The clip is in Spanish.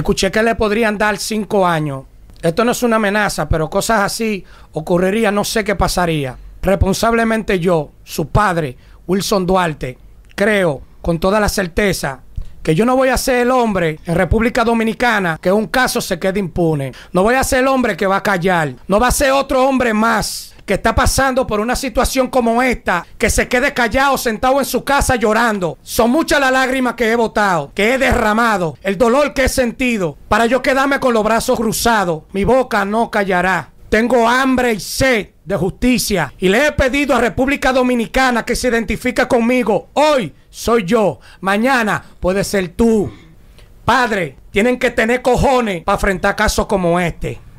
Escuché que le podrían dar cinco años. Esto no es una amenaza, pero cosas así ocurriría, no sé qué pasaría. Responsablemente yo, su padre, Wilson Duarte, creo con toda la certeza que yo no voy a ser el hombre en República Dominicana que un caso se quede impune. No voy a ser el hombre que va a callar. No va a ser otro hombre más que está pasando por una situación como esta, que se quede callado, sentado en su casa llorando. Son muchas las lágrimas que he botado, que he derramado, el dolor que he sentido, para yo quedarme con los brazos cruzados. Mi boca no callará. Tengo hambre y sed de justicia y le he pedido a República Dominicana que se identifique conmigo. Hoy soy yo, mañana puede ser tú. Padre, tienen que tener cojones para enfrentar casos como este.